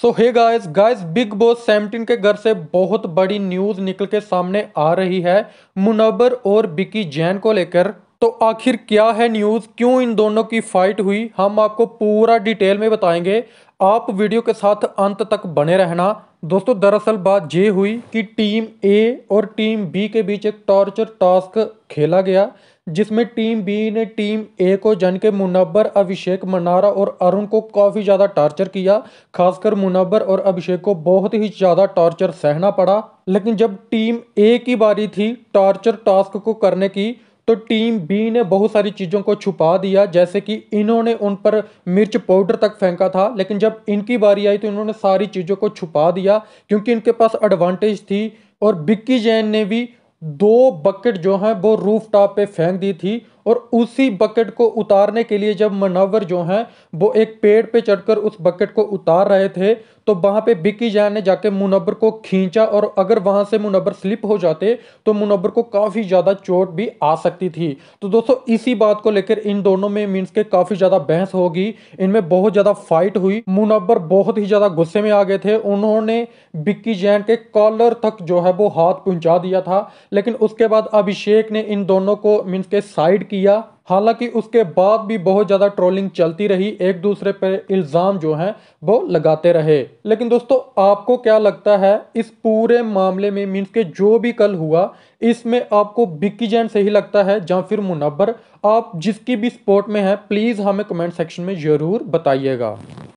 सो hey guys guys Bigg Boss सेमटिन के घर से बहुत बड़ी न्यूज़ निकल के सामने आ रही है मुनबर और बिकी जैन को लेकर तो आखिर क्या है न्यूज़ क्यों इन दोनों की फाइट हुई हम आपको पूरा डिटेल में बताएंगे आप वीडियो के साथ अंत तक बने रहना दोस्तों दरअसल बात ये हुई कि टीम ए और टीम बी के बीच एक टॉर्चर टास्क खेला गया जिसमें टीम बी ने टीम ए को जन के मुनबर अभिषेक मनारा और अरुण को काफ़ी ज़्यादा टॉर्चर किया खासकर मुनबर और अभिषेक को बहुत ही ज़्यादा टॉर्चर सहना पड़ा लेकिन जब टीम ए की बारी थी टॉर्चर टास्क को करने की तो टीम बी ने बहुत सारी चीज़ों को छुपा दिया जैसे कि इन्होंने उन पर मिर्च पाउडर तक फेंका था लेकिन जब इनकी बारी आई तो इन्होंने सारी चीज़ों को छुपा दिया क्योंकि इनके पास एडवांटेज थी और बिक्की जैन ने भी दो बकेट जो हैं वो रूफ टॉप पर फेंक दी थी और उसी बकेट को उतारने के लिए जब मनावर जो हैं वो एक पेड़ पे चढ़कर उस बकेट को उतार रहे थे तो वहाँ पे बिकी जान ने जाके मुनबर को खींचा और अगर वहाँ से मुनबर स्लिप हो जाते तो मुनबर को काफ़ी ज़्यादा चोट भी आ सकती थी तो दोस्तों इसी बात को लेकर इन दोनों में मीन्स के काफ़ी ज़्यादा बहस होगी इनमें बहुत ज़्यादा फाइट हुई मुनबर बहुत ही ज़्यादा गुस्से में आ गए थे उन्होंने बिक्की जैन के कॉलर तक जो है वो हाथ पहुँचा दिया था लेकिन उसके बाद अभिषेक ने इन दोनों को मीन्स के साइड की किया हालांकि उसके बाद भी बहुत ज़्यादा ट्रोलिंग चलती रही एक दूसरे पर इल्ज़ाम जो हैं वो लगाते रहे लेकिन दोस्तों आपको क्या लगता है इस पूरे मामले में मीन्स के जो भी कल हुआ इसमें आपको बिक्की जैन सही लगता है या फिर मुनबर आप जिसकी भी स्पोर्ट में हैं प्लीज़ हमें कमेंट सेक्शन में ज़रूर बताइएगा